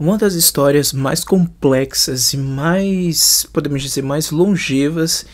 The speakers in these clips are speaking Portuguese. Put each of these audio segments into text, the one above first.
Uma das histórias mais complexas e mais, podemos dizer, mais longevas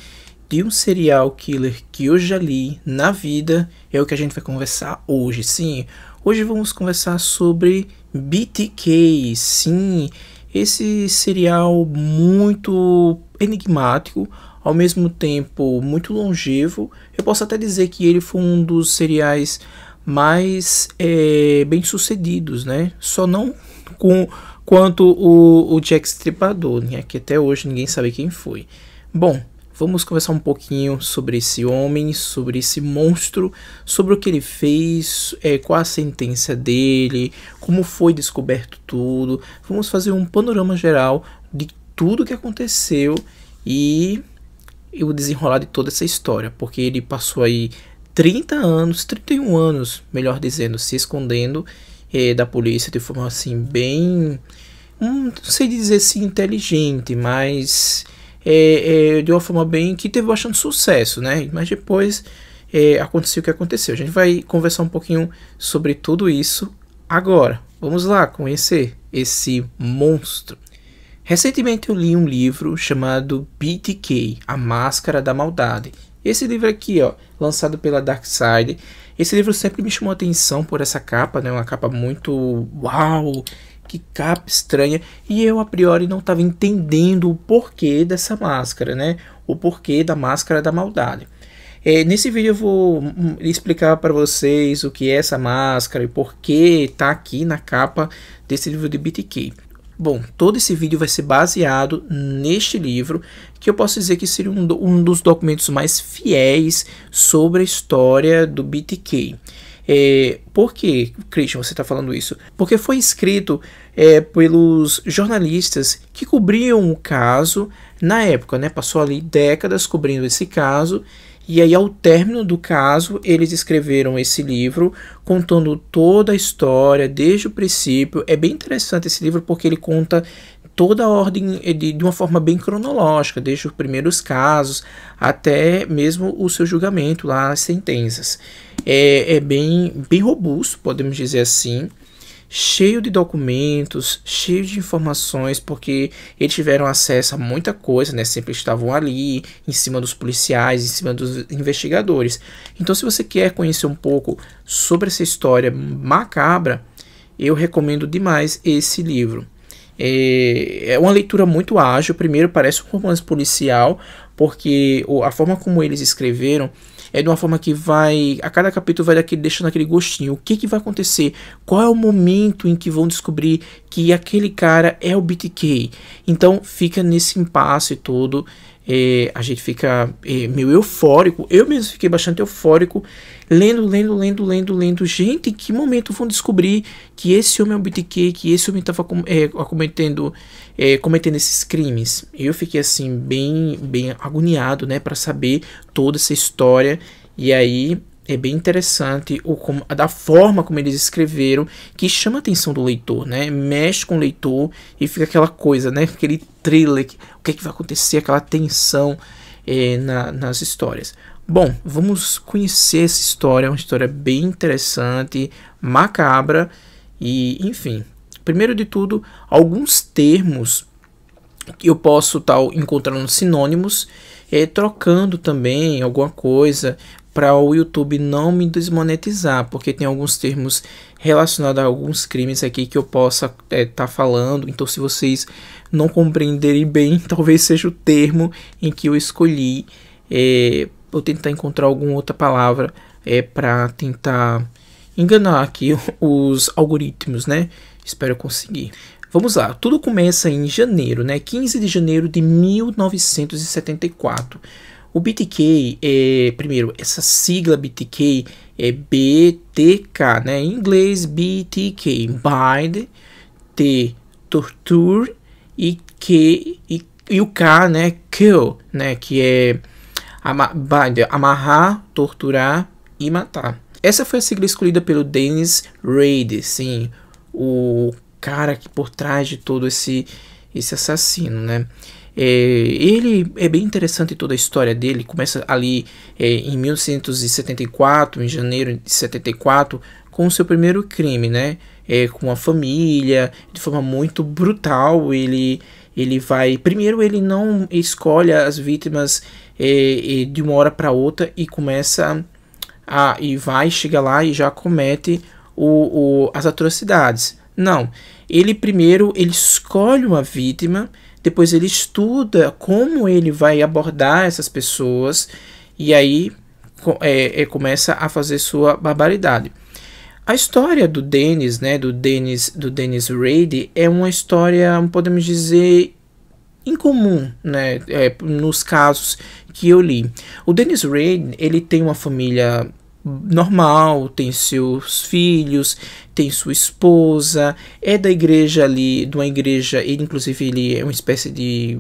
de um serial killer que eu já li na vida é o que a gente vai conversar hoje. Sim, hoje vamos conversar sobre BTK. Sim, esse serial muito enigmático, ao mesmo tempo muito longevo. Eu posso até dizer que ele foi um dos seriais mais é, eh, bem sucedidos, né? Só não com quanto o, o Jack Stripador, né, que até hoje ninguém sabe quem foi. Bom, vamos conversar um pouquinho sobre esse homem, sobre esse monstro, sobre o que ele fez, é, qual a sentença dele, como foi descoberto tudo. Vamos fazer um panorama geral de tudo que aconteceu e o desenrolar de toda essa história, porque ele passou aí 30 anos, 31 anos, melhor dizendo, se escondendo é, da polícia de forma assim bem, hum, não sei dizer se inteligente, mas é, é, de uma forma bem que teve bastante sucesso, né? Mas depois é, aconteceu o que aconteceu. A gente vai conversar um pouquinho sobre tudo isso agora. Vamos lá conhecer esse monstro. Recentemente eu li um livro chamado BTK, A Máscara da Maldade, esse livro aqui, ó, lançado pela Side esse livro sempre me chamou atenção por essa capa, né? Uma capa muito uau, que capa estranha. E eu a priori não estava entendendo o porquê dessa máscara, né? O porquê da máscara da maldade. É, nesse vídeo eu vou explicar para vocês o que é essa máscara e por que está aqui na capa desse livro de BTK. Bom, todo esse vídeo vai ser baseado neste livro, que eu posso dizer que seria um, do, um dos documentos mais fiéis sobre a história do BTK. É, por que, Christian, você está falando isso? Porque foi escrito é, pelos jornalistas que cobriam o caso na época, né? Passou ali décadas cobrindo esse caso e aí, ao término do caso, eles escreveram esse livro contando toda a história desde o princípio. É bem interessante esse livro porque ele conta toda a ordem eh, de, de uma forma bem cronológica, desde os primeiros casos até mesmo o seu julgamento lá, as sentenças. É, é bem, bem robusto, podemos dizer assim cheio de documentos, cheio de informações, porque eles tiveram acesso a muita coisa, né? Sempre estavam ali, em cima dos policiais, em cima dos investigadores. Então, se você quer conhecer um pouco sobre essa história macabra, eu recomendo demais esse livro. É, é uma leitura muito ágil. Primeiro, parece um romance policial, porque a forma como eles escreveram é de uma forma que vai. A cada capítulo vai daquele deixando aquele gostinho. O que, que vai acontecer? Qual é o momento em que vão descobrir que aquele cara é o BTK? Então fica nesse impasse todo é, a gente fica é, meio eufórico. Eu mesmo fiquei bastante eufórico lendo, lendo, lendo, lendo, lendo. Gente, em que momento vão descobrir que esse homem é um BTK, que esse homem estava é, cometendo, é, cometendo esses crimes? Eu fiquei assim, bem, bem agoniado, né, para saber toda essa história. E aí é bem interessante o como, da forma como eles escreveram, que chama a atenção do leitor, né? Mexe com o leitor e fica aquela coisa, né? Aquele thriller, que, o que, é que vai acontecer, aquela tensão é, na, nas histórias. Bom, vamos conhecer essa história, é uma história bem interessante, macabra e, enfim. Primeiro de tudo, alguns termos que eu posso estar encontrando sinônimos, é, trocando também alguma coisa, para o YouTube não me desmonetizar, porque tem alguns termos relacionados a alguns crimes aqui que eu possa estar é, tá falando. Então, se vocês não compreenderem bem, talvez seja o termo em que eu escolhi. É, vou tentar encontrar alguma outra palavra é, para tentar enganar aqui os algoritmos, né? Espero conseguir. Vamos lá, tudo começa em janeiro, né? 15 de janeiro de 1974 o BTK, é, primeiro, essa sigla BTK é BTK, né? Em inglês, BTK, Bind, T, Torture e K, e, e o K, né? Kill, né? Que é ama, bind, amarrar, torturar e matar. Essa foi a sigla escolhida pelo Dennis Reid, sim, o cara que por trás de todo esse esse assassino, né? É, ele é bem interessante toda a história dele, começa ali é, em 1974, em janeiro de 74, com o seu primeiro crime, né? É, com a família, de forma muito brutal, ele ele vai primeiro ele não escolhe as vítimas é, é de uma hora para outra e começa a e vai chega lá e já comete o, o, as atrocidades não ele primeiro ele escolhe uma vítima depois ele estuda como ele vai abordar essas pessoas e aí é, é, começa a fazer sua barbaridade. A história do Dennis, né, do Dennis, do Dennis Reid é uma história, podemos dizer, incomum, né, é, nos casos que eu li. O Dennis Reid, ele tem uma família normal, tem seus filhos, tem sua esposa, é da igreja ali, de uma igreja, ele inclusive ele é uma espécie de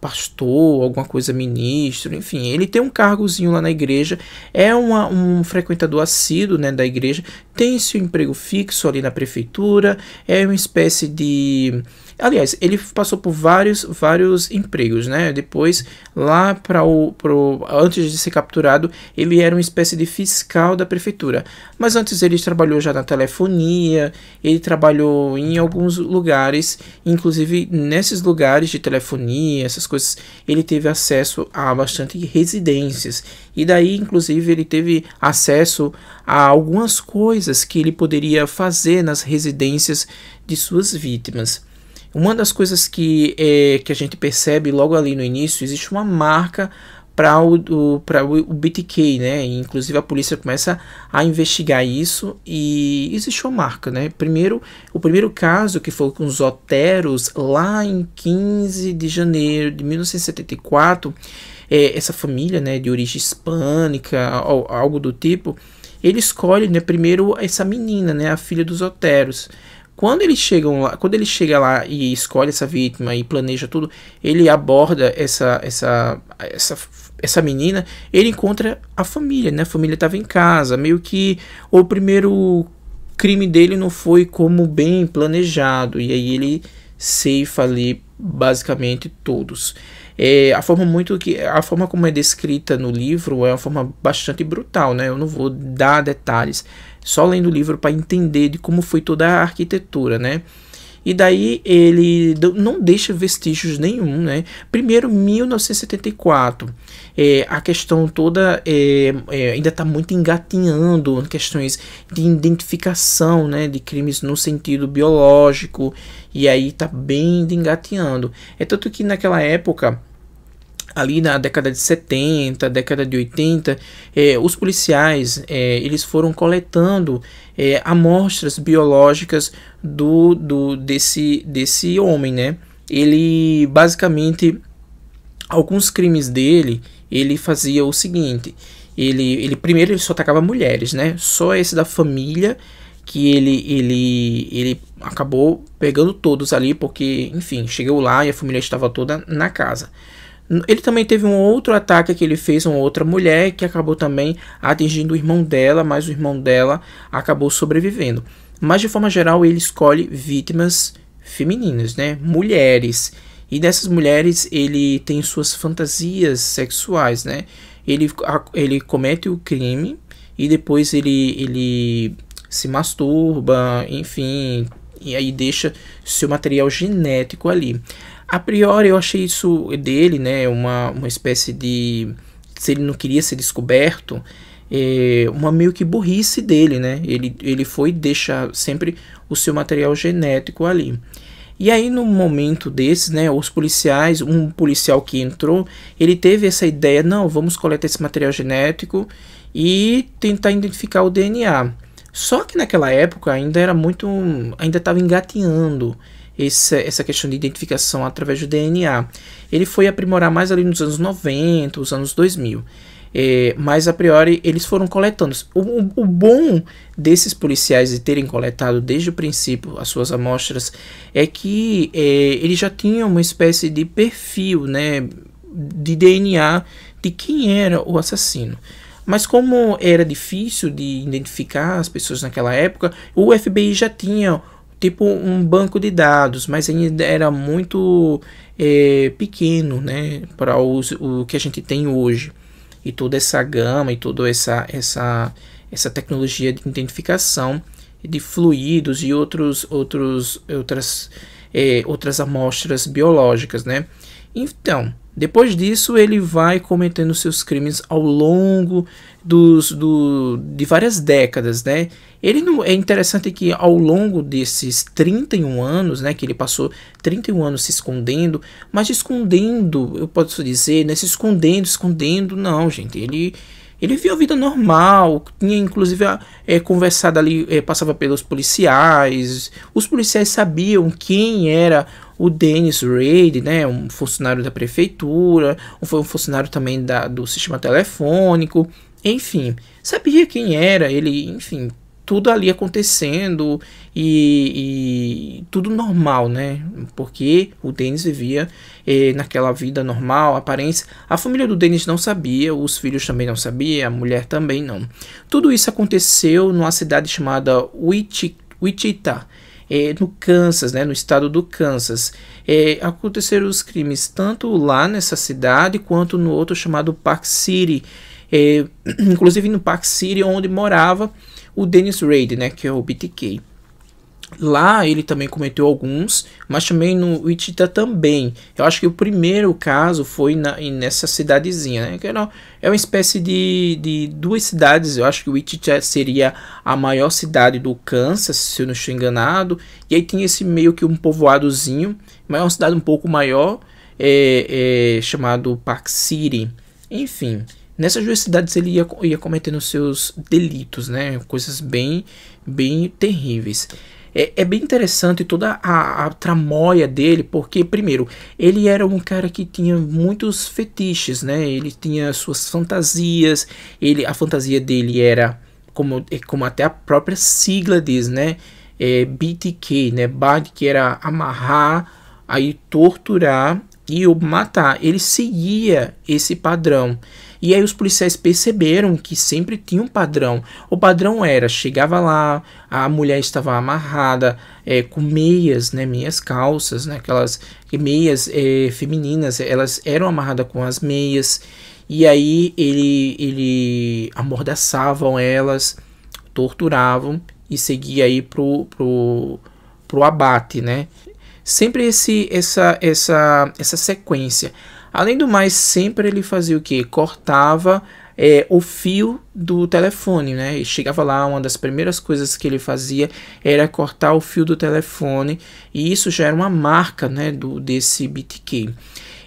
pastor, alguma coisa ministro, enfim, ele tem um cargozinho lá na igreja, é uma, um frequentador assíduo né, da igreja, tem seu emprego fixo ali na prefeitura, é uma espécie de Aliás, ele passou por vários, vários empregos, né? Depois, lá para o pro, antes de ser capturado, ele era uma espécie de fiscal da prefeitura. Mas antes ele trabalhou já na telefonia, ele trabalhou em alguns lugares, inclusive nesses lugares de telefonia, essas coisas, ele teve acesso a bastante residências. E daí, inclusive, ele teve acesso a algumas coisas que ele poderia fazer nas residências de suas vítimas. Uma das coisas que, é, que a gente percebe logo ali no início, existe uma marca para o, o, o BTK, né? inclusive a polícia começa a investigar isso e existe uma marca, né? Primeiro, o primeiro caso que foi com os Oteros lá em 15 de janeiro de 1974, é, essa família, né, de origem hispânica, algo do tipo, ele escolhe, né, primeiro essa menina, né, a filha dos Oteros. Quando eles chegam lá, quando ele chega lá e escolhe essa vítima e planeja tudo, ele aborda essa essa essa essa menina, ele encontra a família, né? A família estava em casa, meio que o primeiro crime dele não foi como bem planejado e aí ele ceifa ali basicamente todos. É, a forma muito que a forma como é descrita no livro é uma forma bastante brutal, né? Eu não vou dar detalhes, só lendo o livro para entender de como foi toda a arquitetura, né? E daí ele não deixa vestígios nenhum, né? Primeiro, 1974. É, a questão toda é, é, ainda está muito engatinhando questões de identificação né, de crimes no sentido biológico, e aí está bem engatinhando. É tanto que naquela época ali na década de 70, década de 80, é, os policiais é, eles foram coletando é, amostras biológicas do, do desse, desse homem, né? Ele basicamente alguns crimes dele ele fazia o seguinte, ele, ele primeiro ele só atacava mulheres, né? Só esse da família que ele, ele, ele acabou pegando todos ali, porque, enfim, chegou lá e a família estava toda na casa. Ele também teve um outro ataque que ele fez a uma outra mulher que acabou também atingindo o irmão dela, mas o irmão dela acabou sobrevivendo. Mas de forma geral, ele escolhe vítimas femininas, né? Mulheres. E dessas mulheres, ele tem suas fantasias sexuais, né? Ele, ele comete o crime e depois ele, ele se masturba, enfim, e aí deixa seu material genético ali. A priori eu achei isso dele, né, uma, uma espécie de se ele não queria ser descoberto, é, uma meio que burrice dele, né? Ele, ele foi deixar sempre o seu material genético ali. E aí, no momento desses, né, os policiais, um policial que entrou, ele teve essa ideia: não, vamos coletar esse material genético e tentar identificar o DNA. Só que naquela época ainda era muito. ainda estava engatinhando essa, essa questão de identificação através do DNA. Ele foi aprimorar mais ali nos anos 90, os anos 2000. É, mas a priori eles foram coletando. O, o, o, bom desses policiais de terem coletado desde o princípio as suas amostras é que é, eles já tinham uma espécie de perfil né, de DNA de quem era o assassino. Mas como era difícil de identificar as pessoas naquela época, o FBI já tinha tipo um banco de dados, mas ainda era muito é, pequeno, né, para o que a gente tem hoje e toda essa gama e toda essa essa essa tecnologia de identificação de fluidos e outros outros outras é, outras amostras biológicas, né? Então, depois disso, ele vai cometendo seus crimes ao longo dos, do, de várias décadas, né? Ele não, é interessante que ao longo desses 31 anos, né, que ele passou 31 anos se escondendo, mas escondendo, eu posso dizer, né, se escondendo, escondendo, não, gente, ele ele via a vida normal, tinha inclusive é, conversado ali, é, passava pelos policiais, os policiais sabiam quem era o Dennis Reid, né, um funcionário da prefeitura, foi um funcionário também da, do sistema telefônico, enfim, sabia quem era, ele, enfim, tudo ali acontecendo e, e, tudo normal, né? Porque o Denis vivia eh, naquela vida normal, aparência. A família do Denis não sabia, os filhos também não sabiam, a mulher também não. Tudo isso aconteceu numa cidade chamada Wichita. Eh, no Kansas, né, no estado do Kansas. Eh, aconteceram os crimes tanto lá nessa cidade quanto no outro chamado Park City. Eh, inclusive no Park City, onde morava o Dennis Raid, né, que é o BTK. Lá ele também cometeu alguns, mas também no Wichita também. Eu acho que o primeiro caso foi na, nessa cidadezinha, né? Que era, é uma espécie de, de duas cidades. Eu acho que o Wichita seria a maior cidade do Kansas, se eu não estou enganado. E aí tem esse meio que um povoadozinho, mas é uma cidade um pouco maior, é, é chamado Park City. Enfim, Nessas duas cidades ele ia, ia cometendo seus delitos, né? Coisas bem, bem terríveis. É, é bem interessante toda a, a tramóia dele, porque, primeiro, ele era um cara que tinha muitos fetiches, né? Ele tinha suas fantasias, ele, a fantasia dele era, como, é, como até a própria sigla diz, né? É, BTK, né? Bad, que era amarrar, aí torturar e matar. Ele seguia esse padrão. E aí os policiais perceberam que sempre tinha um padrão. O padrão era, chegava lá, a mulher estava amarrada, é, com meias, né, meias calças, né, aquelas meias é, femininas, elas eram amarradas com as meias. E aí ele, ele amordaçavam elas, torturavam e seguia aí pro, pro, pro abate, né? Sempre esse, essa, essa, essa sequência. Além do mais, sempre ele fazia o que? Cortava é, o fio do telefone, né? E chegava lá, uma das primeiras coisas que ele fazia era cortar o fio do telefone, e isso já era uma marca, né, do desse BTK.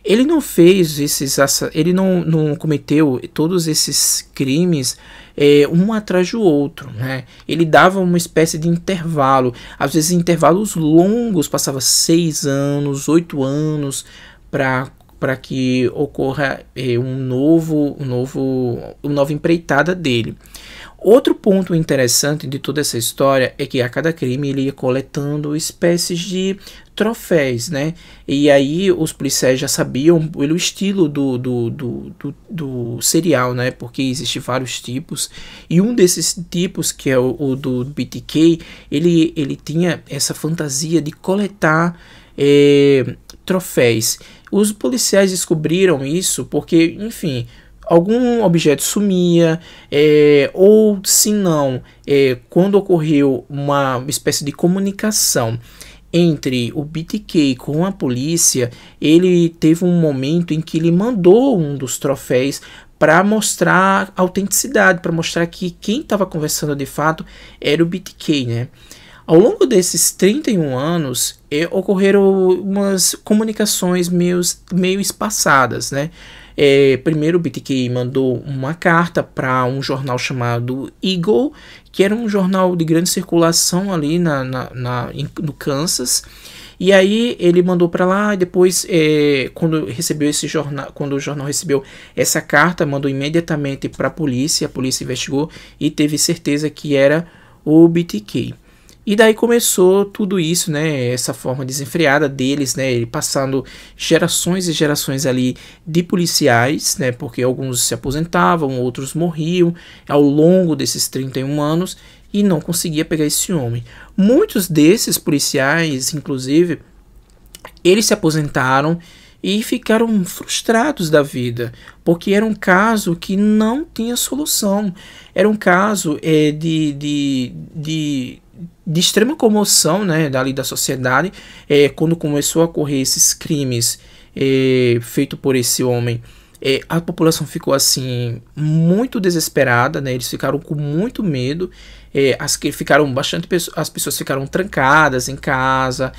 Ele não fez esses, ele não, não cometeu todos esses crimes é, um atrás do outro, né? Ele dava uma espécie de intervalo, às vezes intervalos longos, passava seis anos, oito anos para para que ocorra eh, um novo, um novo, uma nova empreitada dele. Outro ponto interessante de toda essa história é que a cada crime ele ia coletando espécies de troféus, né? E aí os policiais já sabiam pelo estilo do, do, do, do, do serial, né? Porque existem vários tipos. E um desses tipos, que é o, o do BTK, ele, ele tinha essa fantasia de coletar troféis. troféus. Os policiais descobriram isso porque, enfim, algum objeto sumia, é, ou se não, é, quando ocorreu uma espécie de comunicação entre o BTK com a polícia, ele teve um momento em que ele mandou um dos troféus para mostrar autenticidade, para mostrar que quem estava conversando de fato era o BTK, né? Ao longo desses 31 anos, ocorreram umas comunicações meio, meio espaçadas, né? É, primeiro, o BTK mandou uma carta para um jornal chamado Eagle, que era um jornal de grande circulação ali na, na, na no Kansas. E aí ele mandou para lá. E depois, é, quando recebeu esse jornal, quando o jornal recebeu essa carta, mandou imediatamente para a polícia. A polícia investigou e teve certeza que era o BTK. E daí começou tudo isso, né? Essa forma desenfreada deles, né? Passando gerações e gerações ali de policiais, né? Porque alguns se aposentavam, outros morriam ao longo desses 31 anos e não conseguia pegar esse homem. Muitos desses policiais, inclusive, eles se aposentaram e ficaram frustrados da vida, porque era um caso que não tinha solução. Era um caso é, de, de, de de extrema comoção né, dali da sociedade é, quando começou a ocorrer esses crimes é, feito por esse homem. É, a população ficou assim muito desesperada, né? Eles ficaram com muito medo. É, as que ficaram bastante as pessoas ficaram trancadas em casa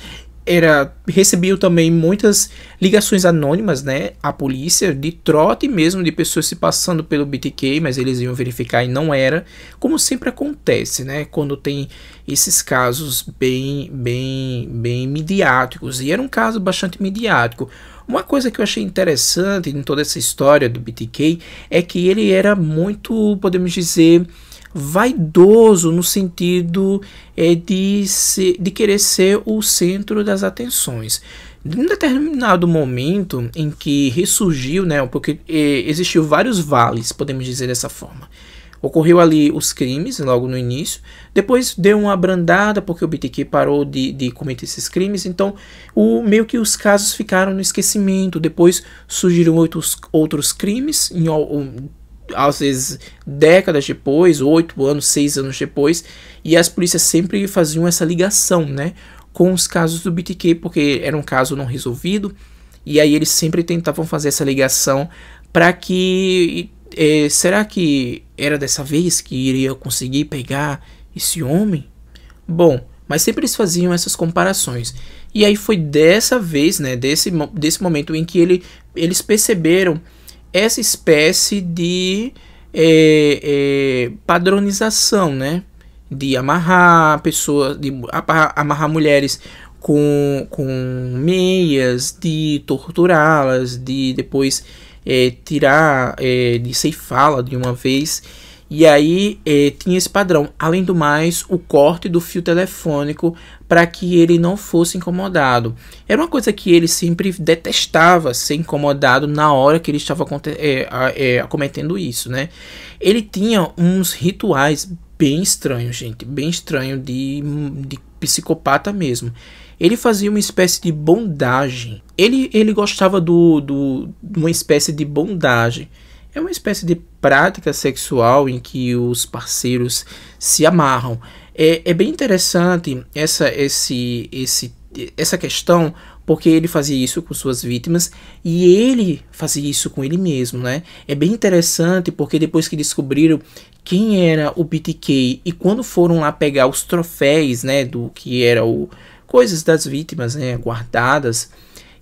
era recebeu também muitas ligações anônimas, né, à polícia de trote mesmo de pessoas se passando pelo BTK, mas eles iam verificar e não era, como sempre acontece, né, quando tem esses casos bem bem bem midiáticos e era um caso bastante midiático. Uma coisa que eu achei interessante em toda essa história do BTK é que ele era muito, podemos dizer, vaidoso no sentido é, de, ser, de querer ser o centro das atenções. Em determinado momento em que ressurgiu, né, porque é, existiu vários vales, podemos dizer dessa forma. Ocorreu ali os crimes logo no início, depois deu uma abrandada porque o BTQ parou de, de cometer esses crimes, então o, meio que os casos ficaram no esquecimento. Depois surgiram outros, outros crimes em, às vezes décadas depois, oito anos, seis anos depois, e as polícias sempre faziam essa ligação, né, com os casos do BTK, porque era um caso não resolvido, e aí eles sempre tentavam fazer essa ligação para que é, será que era dessa vez que iria conseguir pegar esse homem? Bom, mas sempre eles faziam essas comparações. E aí foi dessa vez, né, desse, desse momento em que ele, eles perceberam essa espécie de é, é, padronização, né? De amarrar pessoas, de amarrar mulheres com, com meias, de torturá-las, de depois é, tirar, é, de ceifá-la de uma vez. E aí é, tinha esse padrão. Além do mais, o corte do fio telefônico para que ele não fosse incomodado. Era uma coisa que ele sempre detestava ser incomodado na hora que ele estava é, é, cometendo isso, né? Ele tinha uns rituais bem estranhos, gente, bem estranho de, de psicopata mesmo. Ele fazia uma espécie de bondagem. Ele, ele gostava do, do, de uma espécie de bondagem. É uma espécie de prática sexual em que os parceiros se amarram. É, é bem interessante essa, esse, esse, essa questão, porque ele fazia isso com suas vítimas e ele fazia isso com ele mesmo, né? É bem interessante porque depois que descobriram quem era o BTK e quando foram lá pegar os troféus, né, do que era o coisas das vítimas, né, guardadas,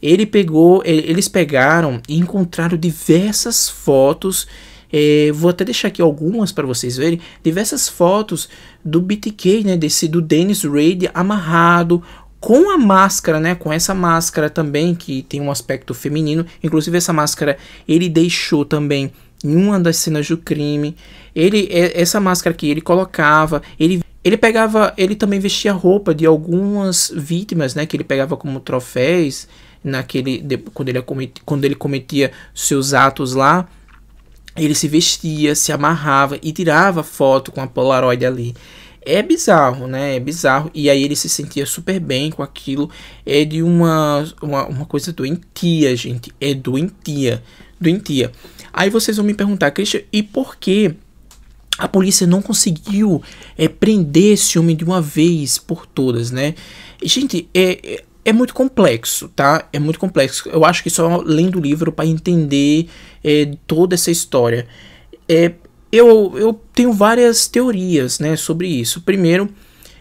ele pegou, eles pegaram e encontraram diversas fotos é, vou até deixar aqui algumas para vocês verem. Diversas fotos do BTK, né? Desse, do Dennis Reid amarrado, com a máscara, né, com essa máscara também que tem um aspecto feminino, inclusive essa máscara ele deixou também em uma das cenas do crime. Ele é, essa máscara que ele colocava, ele ele pegava, ele também vestia roupa de algumas vítimas, né, que ele pegava como troféus naquele quando ele cometia, quando ele cometia seus atos lá ele se vestia, se amarrava e tirava foto com a Polaroid ali. É bizarro, né? É bizarro. E aí ele se sentia super bem com aquilo. É de uma, uma, uma coisa doentia, gente. É doentia. Doentia. Aí vocês vão me perguntar, Christian, e por que a polícia não conseguiu é, prender esse homem de uma vez por todas, né? Gente, é, é, é muito complexo, tá? É muito complexo. Eu acho que só lendo o livro para entender é, toda essa história? É, eu, eu tenho várias teorias né, sobre isso. Primeiro,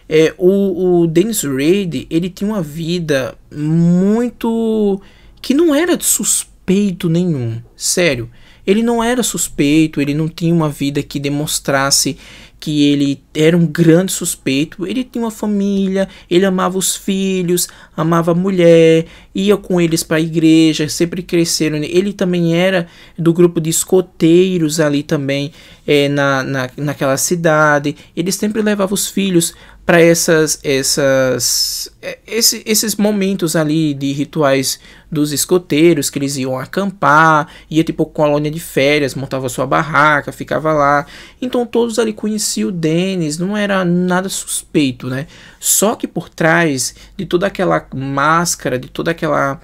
é, o, o Dennis Reid ele tinha uma vida muito que não era de suspeito nenhum, sério. Ele não era suspeito, ele não tinha uma vida que demonstrasse que ele era um grande suspeito. Ele tinha uma família, ele amava os filhos, amava a mulher, ia com eles para a igreja, sempre cresceram. Ele também era do grupo de escoteiros ali também é, na, na, naquela cidade. Ele sempre levava os filhos para essas essas é, esse, esses momentos ali de rituais dos escoteiros que eles iam acampar, ia tipo colônia de férias, montava sua barraca, ficava lá. Então todos ali conheciam o Denis, não era nada suspeito, né? Só que por trás de toda aquela máscara, de toda aquela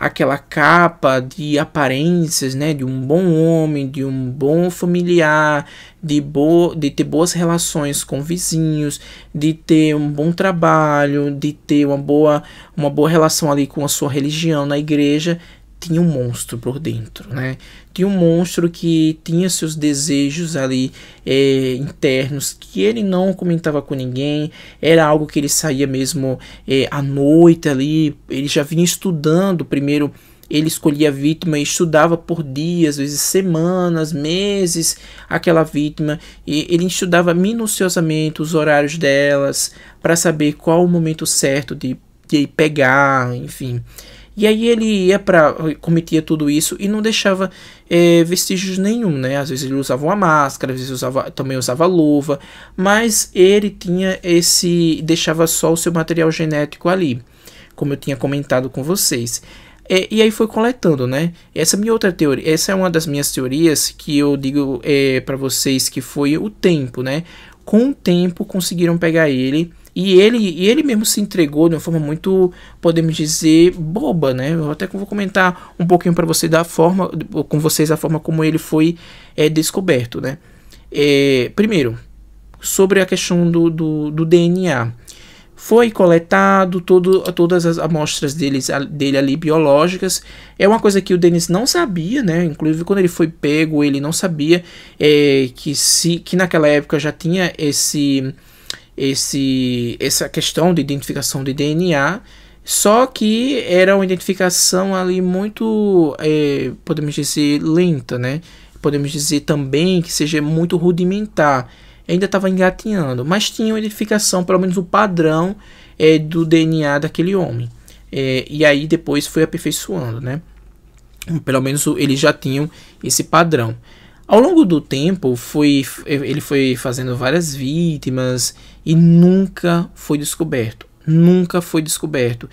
aquela capa de aparências, né, de um bom homem, de um bom familiar, de, bo de ter boas relações com vizinhos, de ter um bom trabalho, de ter uma boa, uma boa relação ali com a sua religião na igreja, tinha um monstro por dentro, né? um monstro que tinha seus desejos ali é, internos que ele não comentava com ninguém era algo que ele saía mesmo é, à noite ali ele já vinha estudando primeiro ele escolhia a vítima e estudava por dias, às vezes semanas, meses, aquela vítima. E ele estudava minuciosamente os horários delas para saber qual o momento certo de, de pegar, enfim. E aí ele ia para cometia tudo isso e não deixava é, vestígios nenhum, né? Às vezes ele usava uma máscara, às vezes usava, também usava luva, mas ele tinha esse deixava só o seu material genético ali, como eu tinha comentado com vocês. É, e aí foi coletando, né? Essa é minha outra teoria, essa é uma das minhas teorias que eu digo é, eh, para vocês que foi o tempo, né? Com o tempo conseguiram pegar ele e ele, e ele mesmo se entregou de uma forma muito, podemos dizer, boba, né? Eu até vou comentar um pouquinho para você da forma, com vocês a forma como ele foi é, descoberto, né? É, primeiro, sobre a questão do, do, do DNA foi coletado todo, todas as amostras deles, dele ali biológicas. É uma coisa que o Dennis não sabia, né? Inclusive quando ele foi pego, ele não sabia é, que se que naquela época já tinha esse esse, essa questão de identificação de DNA, só que era uma identificação ali muito, é, podemos dizer, lenta, né? Podemos dizer também que seja muito rudimentar. Ainda estava engatinhando, mas tinha uma identificação, pelo menos o padrão é, do DNA daquele homem. É, e aí depois foi aperfeiçoando, né? Pelo menos eles já tinham esse padrão. Ao longo do tempo, foi, ele foi fazendo várias vítimas e nunca foi descoberto. Nunca foi descoberto.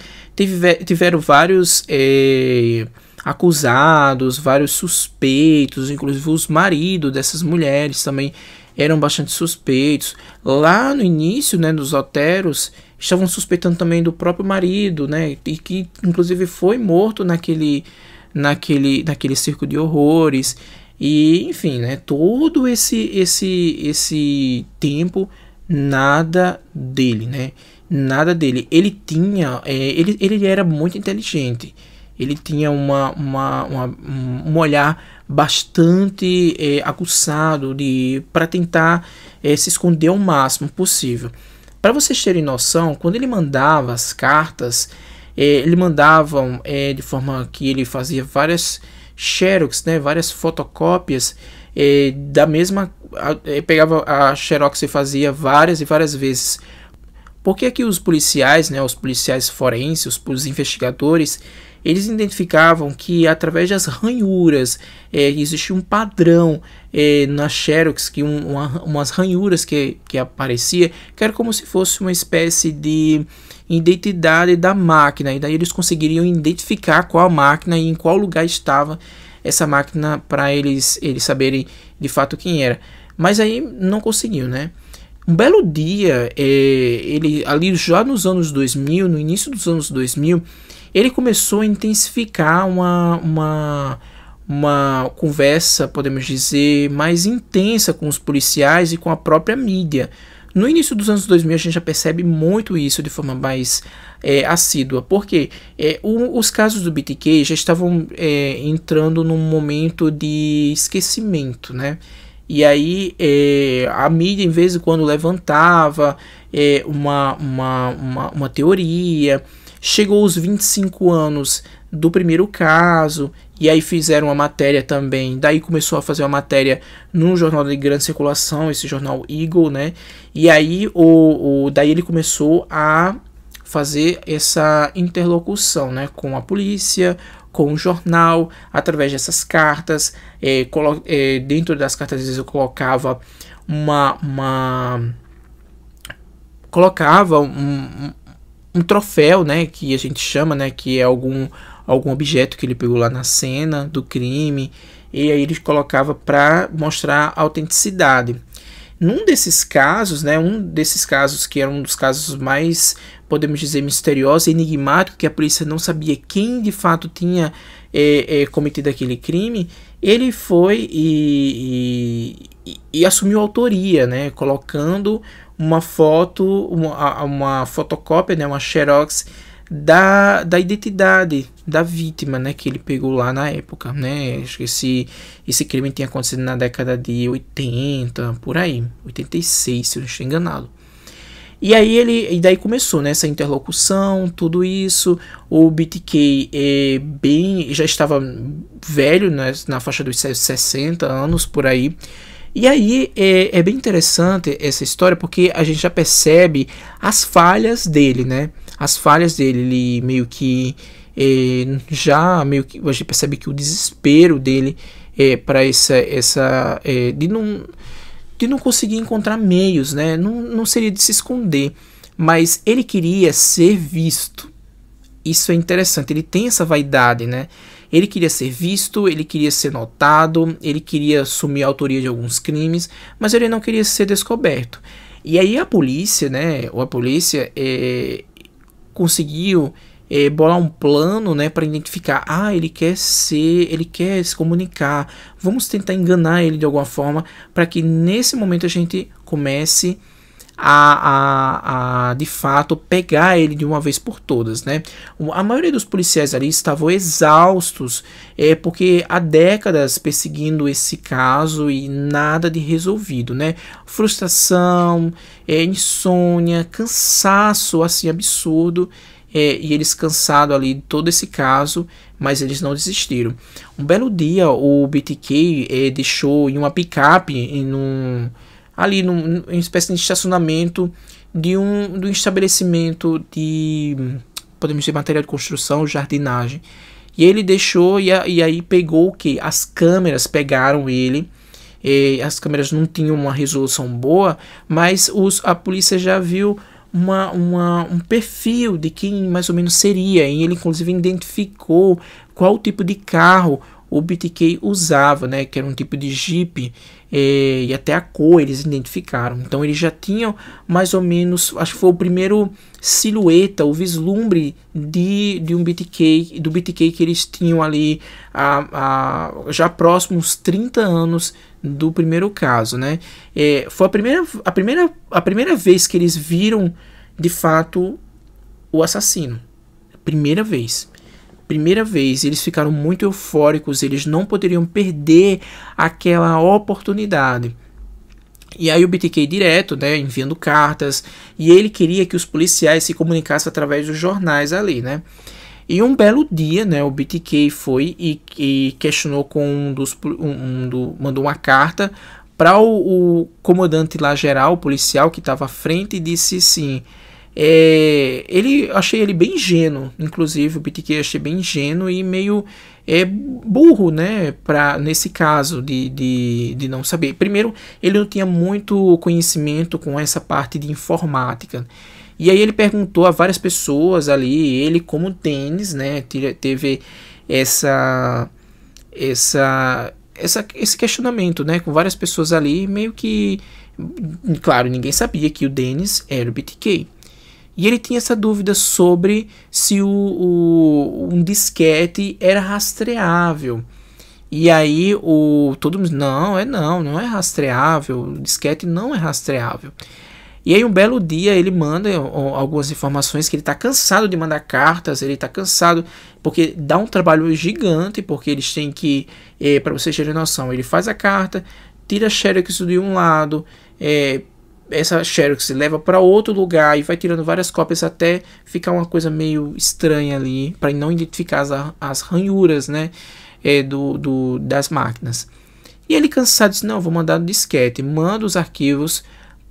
tiveram vários é, acusados, vários suspeitos, inclusive os maridos dessas mulheres também eram bastante suspeitos. Lá no início, né, dos Oteros, estavam suspeitando também do próprio marido, né, e que inclusive foi morto naquele naquele naquele circo de horrores. E, enfim, né, todo esse esse esse tempo nada dele, né? Nada dele. Ele tinha, é, ele, ele era muito inteligente. Ele tinha uma, uma, uma um olhar bastante é, aguçado de para tentar é, se esconder o máximo possível. Para vocês terem noção, quando ele mandava as cartas, é, ele mandava é, de forma que ele fazia várias xerox, né, várias fotocópias é, da mesma eu eh, pegava a xerox e fazia várias e várias vezes. Por que que os policiais, né, os policiais forenses, os investigadores, eles identificavam que através das ranhuras é, existia um padrão é, na Xerox, que um, uma, umas ranhuras que, que aparecia, que era como se fosse uma espécie de identidade da máquina, e daí eles conseguiriam identificar qual máquina e em qual lugar estava essa máquina para eles, eles saberem de fato quem era. Mas aí não conseguiu, né? Um belo dia, é, ele ali já nos anos 2000, no início dos anos 2000, ele começou a intensificar uma, uma, uma conversa, podemos dizer, mais intensa com os policiais e com a própria mídia. No início dos anos 2000 a gente já percebe muito isso de forma mais é, assídua, porque é, o, os casos do BTK já estavam é, entrando num momento de esquecimento, né? E aí é, a mídia, em vez de quando levantava é, uma, uma, uma, uma teoria, chegou os 25 anos do primeiro caso, e aí fizeram uma matéria também. Daí começou a fazer uma matéria num jornal de grande circulação, esse jornal Eagle, né? E aí o, o daí ele começou a fazer essa interlocução, né, com a polícia, com o jornal, através dessas cartas. É, é, dentro das cartas, às vezes, eu colocava uma. uma colocava um, um, troféu, né? Que a gente chama, né? Que é algum, algum objeto que ele pegou lá na cena do crime. E aí ele colocava para mostrar a autenticidade. Num desses casos, né, um desses casos que era um dos casos mais podemos dizer, misteriosa, enigmática, que a polícia não sabia quem de fato tinha é, é, cometido aquele crime, ele foi e, e, e, assumiu autoria, né, colocando uma foto, uma, uma fotocópia, né, uma xerox da, da identidade da vítima, né, que ele pegou lá na época, né, acho que esse, esse crime tinha acontecido na década de 80, por aí, 86, se eu não estou enganado. E aí ele, e daí começou né, essa interlocução, tudo isso. O BTK é bem, já estava velho, né, na faixa dos 60 anos por aí. E aí é, é bem interessante essa história porque a gente já percebe as falhas dele, né? As falhas dele, ele meio que é, já meio que a gente percebe que o desespero dele é para essa essa é, de não de não conseguir encontrar meios, né? Não, não seria de se esconder, mas ele queria ser visto. Isso é interessante, ele tem essa vaidade, né? Ele queria ser visto, ele queria ser notado, ele queria assumir a autoria de alguns crimes, mas ele não queria ser descoberto. E aí a polícia, né? Ou a polícia é, conseguiu é, bolar um plano, né, para identificar, ah, ele quer ser, ele quer se comunicar. Vamos tentar enganar ele de alguma forma para que nesse momento a gente comece a, a, a, de fato pegar ele de uma vez por todas, né? A maioria dos policiais ali estavam exaustos, é porque há décadas perseguindo esse caso e nada de resolvido, né? Frustração, é, insônia, cansaço assim absurdo é, e eles cansaram ali de todo esse caso, mas eles não desistiram. Um belo dia, o BTK é, deixou em uma picape, em um, ali num, em uma espécie de estacionamento de um, de um estabelecimento de, podemos dizer, material de construção, jardinagem. E ele deixou, e, a, e aí pegou o que? As câmeras pegaram ele, é, as câmeras não tinham uma resolução boa, mas os, a polícia já viu uma, uma, um perfil de quem mais ou menos seria. E ele, inclusive, identificou qual tipo de carro o BTK usava, né? Que era um tipo de Jeep eh, e até a cor eles identificaram. Então eles já tinham mais ou menos, acho que foi o primeiro silhueta, o vislumbre de, de um BTK, do BTK que eles tinham ali a, a, já próximo uns 30 anos do primeiro caso, né? É, foi a primeira, a, primeira, a primeira vez que eles viram, de fato, o assassino. Primeira vez. Primeira vez. Eles ficaram muito eufóricos, eles não poderiam perder aquela oportunidade. E aí o BTK direto, né, enviando cartas, e ele queria que os policiais se comunicassem através dos jornais ali, né? E um belo dia, né, o BTK foi e, e questionou com um dos um, um do, mandou uma carta para o, o, comandante lá geral, o policial que estava à frente e disse assim, é, ele achei ele bem ingênuo, inclusive o BTK achei bem ingênuo e meio é burro, né, para nesse caso de, de, de não saber. Primeiro, ele não tinha muito conhecimento com essa parte de informática. E aí ele perguntou a várias pessoas ali, ele como tênis, né, teve essa essa essa esse questionamento, né, com várias pessoas ali, meio que claro, ninguém sabia que o Dennis era o BTK. E ele tinha essa dúvida sobre se o, o um disquete era rastreável. E aí o todo mundo não, é não, não é rastreável, o disquete não é rastreável. E aí um belo dia ele manda eh, algumas informações que ele está cansado de mandar cartas, ele está cansado porque dá um trabalho gigante, porque eles têm que, é, eh, para vocês terem noção, ele faz a carta, tira a xerox de um lado, é, essa xerox leva para outro lugar e vai tirando várias cópias até ficar uma coisa meio estranha ali, para não identificar as, as ranhuras, né, é, do, do, das máquinas. E ele cansado disse, não, vou mandar no disquete, manda os arquivos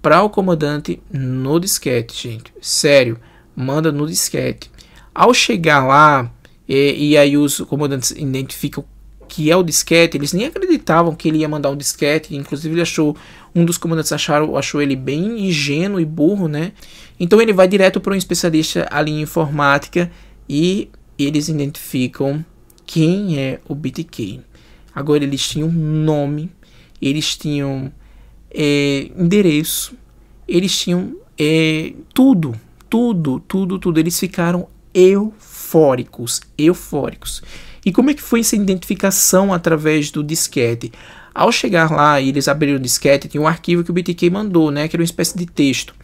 para o comandante no disquete, gente. Sério, manda no disquete. Ao chegar lá, e, e aí os comandantes identificam que é o disquete, eles nem acreditavam que ele ia mandar um disquete, inclusive ele achou, um dos comandantes acharam, achou ele bem ingênuo e burro, né? Então ele vai direto para um especialista ali em informática e eles identificam quem é o BTK. Agora eles tinham nome, eles tinham é, endereço, eles tinham é, tudo, tudo, tudo, tudo. Eles ficaram eufóricos, eufóricos. E como é que foi essa identificação através do disquete? Ao chegar lá e eles abriram o disquete, tinha um arquivo que o BTK mandou, né, que era uma espécie de texto.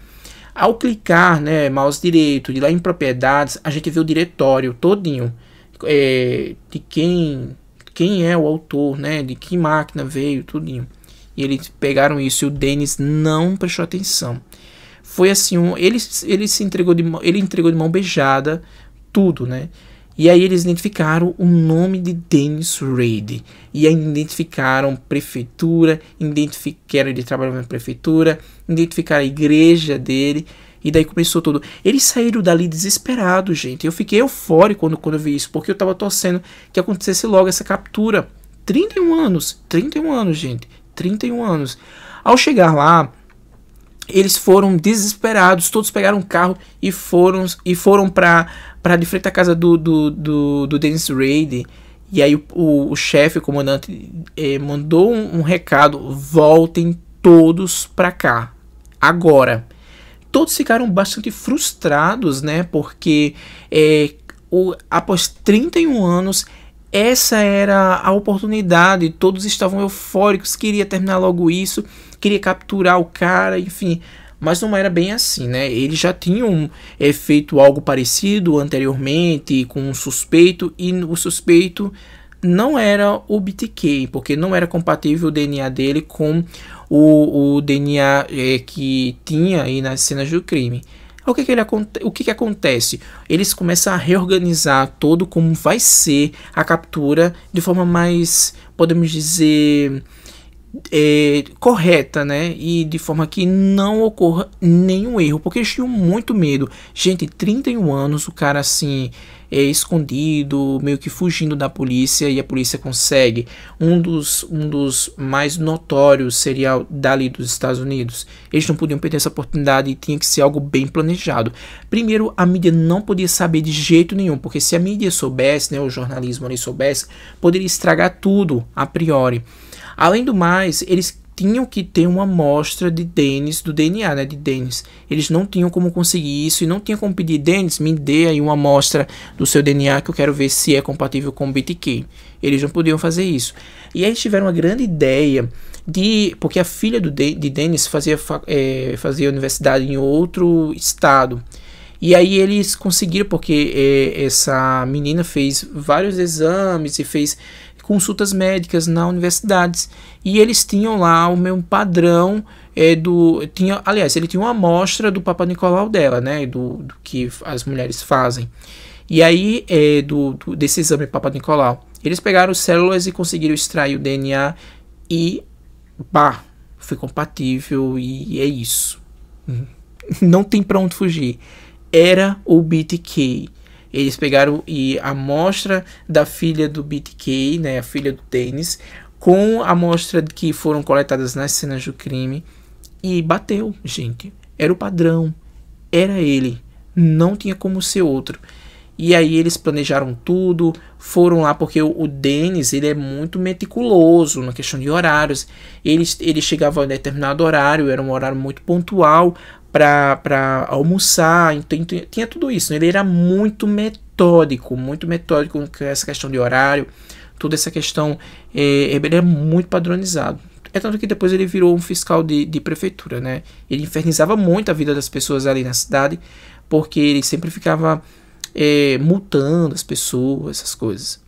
Ao clicar, né, mouse direito, de lá em propriedades, a gente vê o diretório todinho. É, de quem, quem é o autor, né, de que máquina veio, tudinho. E eles pegaram isso e o Denis não prestou atenção. Foi assim, um, ele, ele se entregou de, ele entregou de mão beijada, tudo, né? E aí eles identificaram o nome de Dennis Reid. E aí identificaram prefeitura, identificaram ele trabalhava na prefeitura, identificaram a igreja dele. E daí começou tudo. Eles saíram dali desesperados, gente. Eu fiquei eufórico quando, quando eu vi isso, porque eu tava torcendo que acontecesse logo essa captura. 31 anos, 31 anos, gente. 31 anos. Ao chegar lá, eles foram desesperados, todos pegaram um carro e foram e foram para de frente à casa do, do, do, do Dennis Raid. E aí o, o, o chefe, o comandante, eh, mandou um, um recado: voltem todos para cá, agora. Todos ficaram bastante frustrados, né? Porque é, o, após 31 anos essa era a oportunidade, todos estavam eufóricos, queria terminar logo isso, queria capturar o cara, enfim. Mas não era bem assim, né? Eles já tinham é, feito algo parecido anteriormente com um suspeito, e o suspeito não era o BTK, porque não era compatível o DNA dele com o, o DNA é, que tinha aí nas cenas do crime. O que, que, ele, o que, que acontece? Eles começam a reorganizar todo como vai ser a captura de forma mais, podemos dizer, é, correta, né? E de forma que não ocorra nenhum erro, porque eles tinham muito medo. Gente, 31 anos, o cara assim é, escondido, meio que fugindo da polícia e a polícia consegue. Um dos, um dos mais notórios serial dali dos Estados Unidos. Eles não podiam perder essa oportunidade e tinha que ser algo bem planejado. Primeiro, a mídia não podia saber de jeito nenhum, porque se a mídia soubesse, né, o jornalismo ali soubesse, poderia estragar tudo a priori. Além do mais, eles tinham que ter uma amostra de Denis do DNA, né, de Denis. Eles não tinham como conseguir isso e não tinham como pedir, Denis me dê aí uma amostra do seu DNA que eu quero ver se é compatível com o BTK. Eles não podiam fazer isso. E aí eles tiveram uma grande ideia de... Porque a filha do de, de fazia, é, fazia universidade em outro estado. E aí eles conseguiram, porque é, essa menina fez vários exames e fez consultas médicas na universidades e eles tinham lá o meu padrão é, do tinha aliás ele tinha uma amostra do Papa Nicolau dela né do, do que as mulheres fazem e aí é, do, do, desse exame Papa Nicolau eles pegaram células e conseguiram extrair o DNA e pá, foi compatível e é isso não tem pra onde fugir era o BTK eles pegaram e a amostra da filha do BTK, né, a filha do Dennis, com a amostra que foram coletadas nas cenas do crime e bateu, gente. Era o padrão, era ele, não tinha como ser outro. E aí eles planejaram tudo, foram lá porque o, Dennis Denis, ele é muito meticuloso na questão de horários. Ele, ele chegava a determinado horário, era um horário muito pontual, para almoçar, então, então, tinha tudo isso. Né? Ele era muito metódico, muito metódico com essa questão de horário, toda essa questão, eh, é, ele era muito padronizado. É tanto que depois ele virou um fiscal de, de prefeitura, né? Ele infernizava muito a vida das pessoas ali na cidade, porque ele sempre ficava é, multando as pessoas, essas coisas.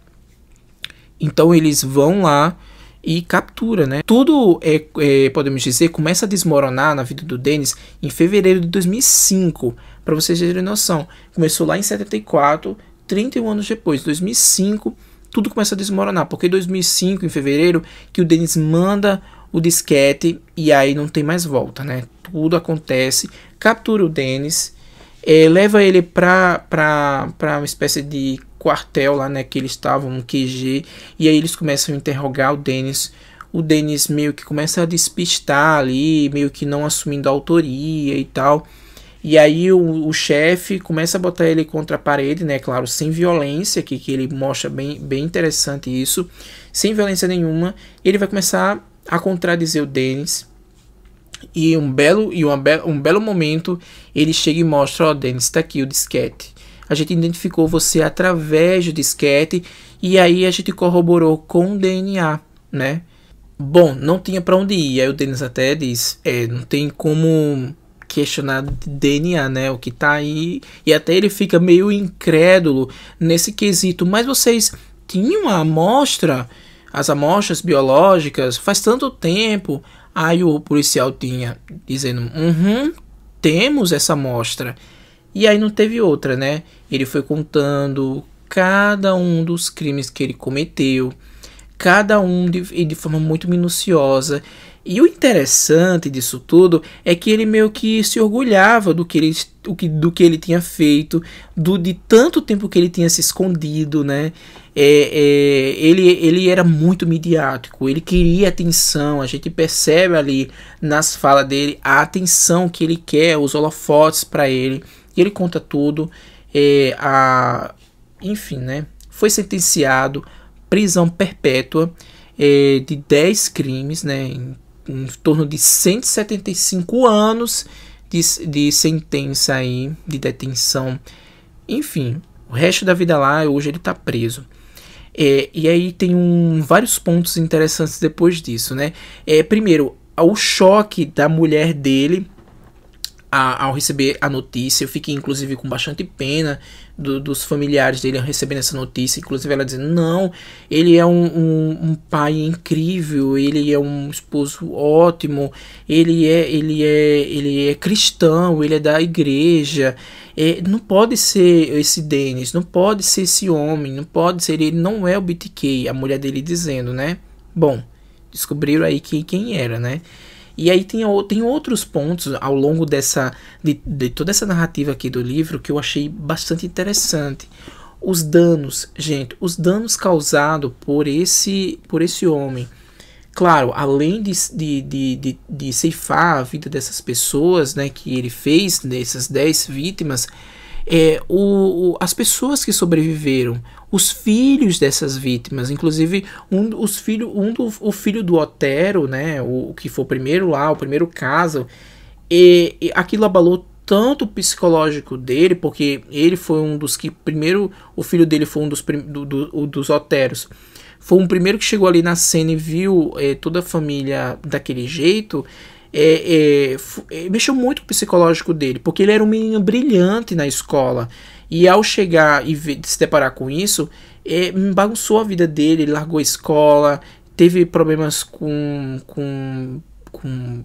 Então eles vão lá e captura, né? Tudo, é, é, podemos dizer, começa a desmoronar na vida do Dennis em fevereiro de 2005, para vocês terem noção. Começou lá em 74, 31 anos depois, 2005, tudo começa a desmoronar, porque 2005, em fevereiro, que o Dennis manda o disquete e aí não tem mais volta, né? Tudo acontece, captura o Dennis é, leva ele pra, pra, pra uma espécie de quartel lá, né, que eles estavam, um QG, e aí eles começam a interrogar o Dennis. O Dennis meio que começa a despistar ali, meio que não assumindo a autoria e tal. E aí o, o chefe começa a botar ele contra a parede, né? Claro, sem violência, que, que ele mostra bem, bem interessante isso. Sem violência nenhuma. Ele vai começar a contradizer o Dennis. E um belo, e uma be um belo momento ele chega e mostra, ó, oh, Dennis, está aqui o disquete. A gente identificou você através do disquete e aí a gente corroborou com o DNA, né? Bom, não tinha para onde ir. Aí o Dennis até diz, é, não tem como questionar DNA, né? O que tá aí. E até ele fica meio incrédulo nesse quesito. Mas vocês tinham a amostra, as amostras biológicas, faz tanto tempo. Aí o policial tinha dizendo: "Uhum, temos essa amostra". E aí não teve outra, né? Ele foi contando cada um dos crimes que ele cometeu, cada um de, de forma muito minuciosa. E o interessante disso tudo é que ele meio que se orgulhava do que ele, do que, do que ele tinha feito, do, de tanto tempo que ele tinha se escondido, né? é, é, ele, ele era muito midiático, ele queria atenção, a gente percebe ali nas falas dele a atenção que ele quer, os holofotes para ele, e ele conta tudo, é, a, enfim, né? Foi sentenciado prisão perpétua é, de 10 crimes, né? Em, em, torno de 175 anos de, de sentença aí, de detenção, enfim, o resto da vida lá, hoje ele está preso. É, e aí tem um, vários pontos interessantes depois disso, né? É, primeiro, o choque da mulher dele a, ao receber a notícia. Eu fiquei, inclusive, com bastante pena do, dos familiares dele recebendo essa notícia. Inclusive, ela dizendo: Não, ele é um, um, um pai incrível, ele é um esposo ótimo, ele é, ele é, ele é cristão, ele é da igreja. É, não pode ser esse Denis, não pode ser esse homem, não pode ser ele, não é o BTK, a mulher dele dizendo, né? Bom, descobriram aí quem era, né? E aí tem, tem outros pontos ao longo dessa de, de toda essa narrativa aqui do livro que eu achei bastante interessante. Os danos, gente, os danos causados por esse por esse homem Claro, além de, de, de, de, de ceifar a vida dessas pessoas né, que ele fez, nessas 10 vítimas, é, o, o, as pessoas que sobreviveram, os filhos dessas vítimas, inclusive um, os filho, um do, o filho do Otero, né, o, o que foi o primeiro lá, o primeiro caso, e, e aquilo abalou tanto o psicológico dele, porque ele foi um dos que primeiro, o filho dele foi um dos, do, do, dos Oteros foi um primeiro que chegou ali na cena e viu é, toda a família daquele jeito, é, é, é, mexeu muito com o psicológico dele, porque ele era um menino brilhante na escola. E ao chegar e se deparar com isso, é, bagunçou a vida dele, ele largou a escola, teve problemas com. com. com,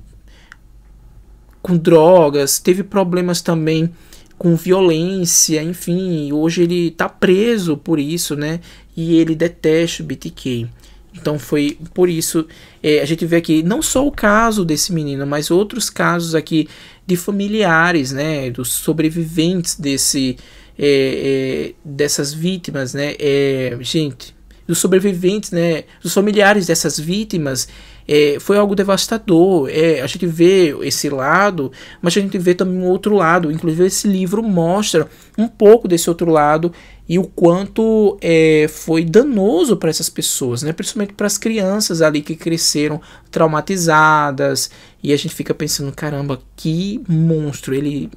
com drogas, teve problemas também com violência, enfim, hoje ele está preso por isso, né? E ele detesta o BTK. Então foi por isso é, a gente vê aqui não só o caso desse menino, mas outros casos aqui de familiares, né, dos sobreviventes desse é, é, dessas vítimas, né, é, gente, dos sobreviventes, né, dos familiares dessas vítimas é, foi algo devastador. É, a gente vê esse lado, mas a gente vê também um outro lado. Inclusive, esse livro mostra um pouco desse outro lado e o quanto é, foi danoso para essas pessoas, né? principalmente para as crianças ali que cresceram traumatizadas. E a gente fica pensando: caramba, que monstro! Ele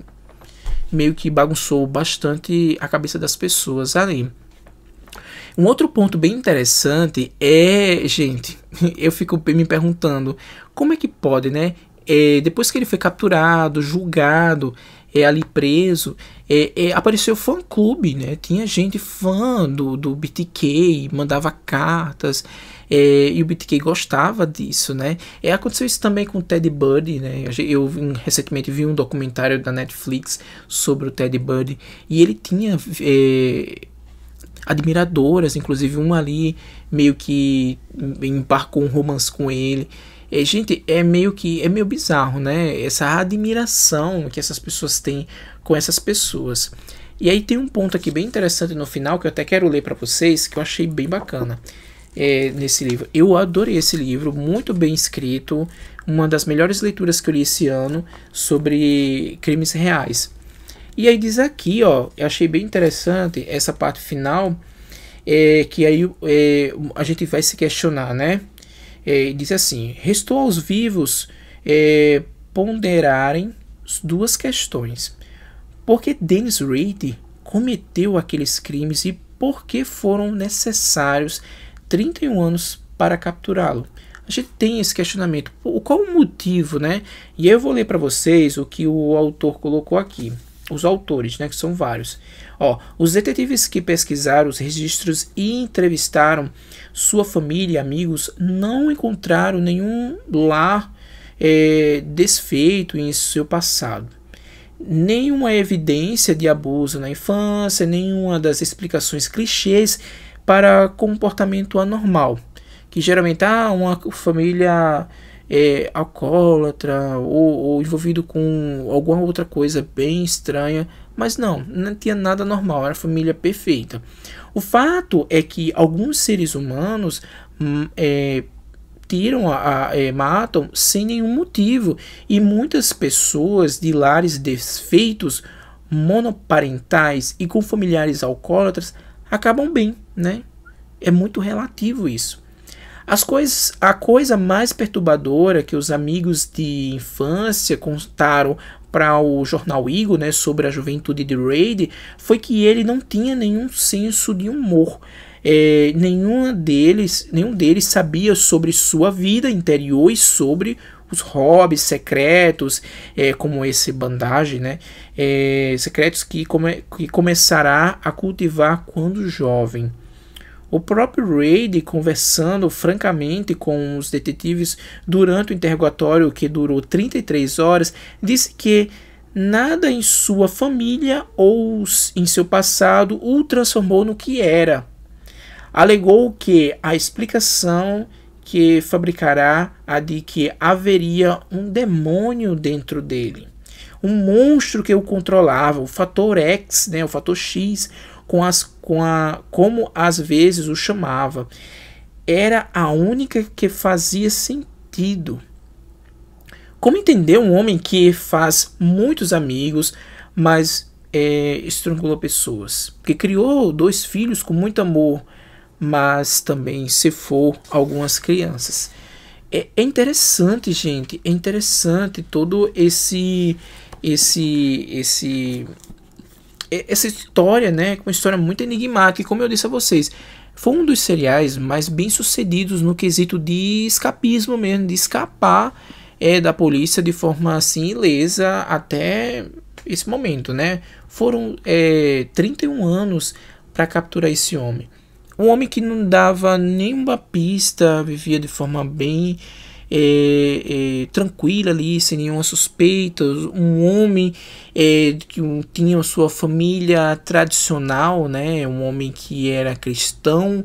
meio que bagunçou bastante a cabeça das pessoas ali. Um outro ponto bem interessante é, gente, eu fico me perguntando como é que pode, né? É, depois que ele foi capturado, julgado, é, ali preso, é, é, apareceu fã-clube, né? Tinha gente fã do, do BTK, mandava cartas, é, e o BTK gostava disso, né? É, aconteceu isso também com o Ted Bundy, né? Eu, eu recentemente vi um documentário da Netflix sobre o Ted Bundy, e ele tinha é, admiradoras, inclusive uma ali meio que embarcou um romance com ele. É, gente, é meio que é meio bizarro, né? Essa admiração que essas pessoas têm com essas pessoas. E aí tem um ponto aqui bem interessante no final que eu até quero ler para vocês, que eu achei bem bacana. É, nesse livro. Eu adorei esse livro, muito bem escrito, uma das melhores leituras que eu li esse ano sobre crimes reais. E aí diz aqui, ó, eu achei bem interessante essa parte final, é, que aí é, a gente vai se questionar, né? É, diz assim: restou aos vivos é, ponderarem duas questões. Por que Dennis Reid cometeu aqueles crimes e por que foram necessários 31 anos para capturá-lo? A gente tem esse questionamento. Qual o motivo, né? E eu vou ler para vocês o que o autor colocou aqui os autores, né, que são vários. Ó, os detetives que pesquisaram os registros e entrevistaram sua família e amigos não encontraram nenhum lar é, desfeito em seu passado. Nenhuma evidência de abuso na infância, nenhuma das explicações clichês para comportamento anormal, que geralmente ah, uma família é, alcoólatra ou, ou envolvido com alguma outra coisa bem estranha, mas não, não tinha nada normal, era a família perfeita. O fato é que alguns seres humanos hum, é, tiram, a, a, é, matam sem nenhum motivo, e muitas pessoas de lares desfeitos, monoparentais e com familiares alcoólatras acabam bem, né? É muito relativo isso. As coisas, a coisa mais perturbadora que os amigos de infância contaram para o jornal Igor, né, sobre a juventude de Raid, foi que ele não tinha nenhum senso de humor. É, nenhuma deles, nenhum deles sabia sobre sua vida interior e sobre os hobbies secretos, é, como esse bandagem, né? É, secretos que, come, que começará a cultivar quando jovem. O próprio Reid conversando francamente com os detetives durante o interrogatório que durou 33 horas, disse que nada em sua família ou em seu passado o transformou no que era. Alegou que a explicação que fabricará a de que haveria um demônio dentro dele um monstro que o controlava, o fator X, né, o fator X, com as, com a, como às vezes o chamava. Era a única que fazia sentido. Como entender um homem que faz muitos amigos, mas é, estrangulou pessoas? Que criou dois filhos com muito amor, mas também se for algumas crianças. É, é interessante, gente. É interessante todo esse esse esse essa história, né, é uma história muito enigmática, e como eu disse a vocês, foi um dos seriais mais bem sucedidos no quesito de escapismo mesmo, de escapar é, da polícia de forma assim ilesa até esse momento, né? Foram é, 31 anos para capturar esse homem. Um homem que não dava nenhuma pista, vivia de forma bem é, é, tranquila ali, sem nenhuma suspeita, um homem é, que tinha sua família tradicional, né? um homem que era cristão,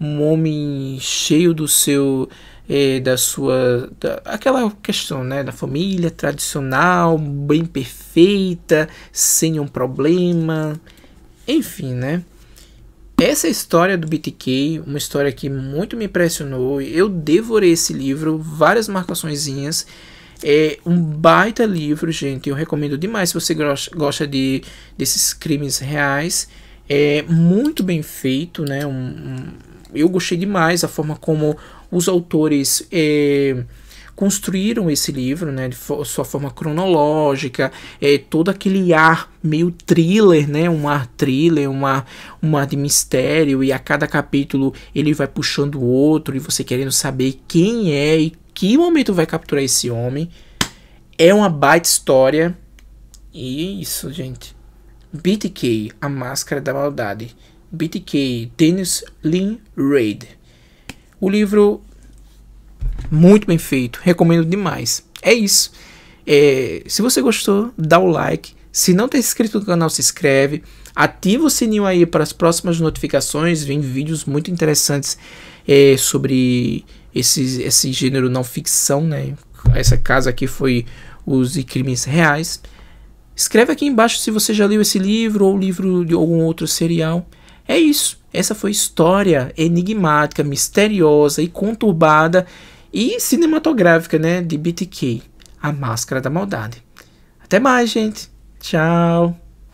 um homem cheio do seu é, da sua da, aquela questão né da família tradicional bem perfeita sem um problema enfim né essa história do BTK, uma história que muito me impressionou. Eu devorei esse livro, várias marcaçõezinhas. É um baita livro, gente. Eu recomendo demais se você gosta de, desses crimes reais. É muito bem feito, né? Um, um, eu gostei demais a forma como os autores é, construíram esse livro, né, de sua forma cronológica, é, todo aquele ar meio thriller, né, um ar thriller, um ar, um ar de mistério, e a cada capítulo ele vai puxando o outro, e você querendo saber quem é e que momento vai capturar esse homem. É uma baita história, e isso, gente. BTK, A Máscara da Maldade. BTK, Dennis Lynn Reid. O livro muito bem feito, recomendo demais. É isso. É, se você gostou, dá o like. Se não está inscrito no canal, se inscreve. Ativa o sininho aí para as próximas notificações. Vem vídeos muito interessantes é, sobre esse, esse gênero não ficção, né? Essa casa aqui foi os crimes reais. Escreve aqui embaixo se você já leu esse livro ou livro de algum outro serial. É isso. Essa foi história enigmática, misteriosa e conturbada e cinematográfica, né, de BTK, A Máscara da Maldade. Até mais, gente. Tchau.